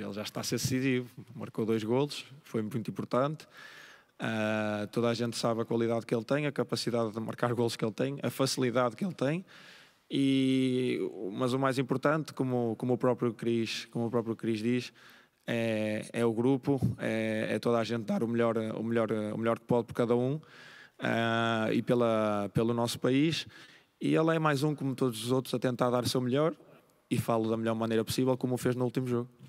ele já está a ser decisivo. Marcou dois golos, foi muito importante. Uh, toda a gente sabe a qualidade que ele tem, a capacidade de marcar golos que ele tem, a facilidade que ele tem. E, mas o mais importante, como, como o próprio Cris, como o próprio Cris diz, é, é o grupo, é, é, toda a gente dar o melhor, o melhor, o melhor que pode por cada um uh, e pela, pelo nosso país. E ele é mais um, como todos os outros, a tentar dar o seu melhor e falo da melhor maneira possível, como o fez no último jogo.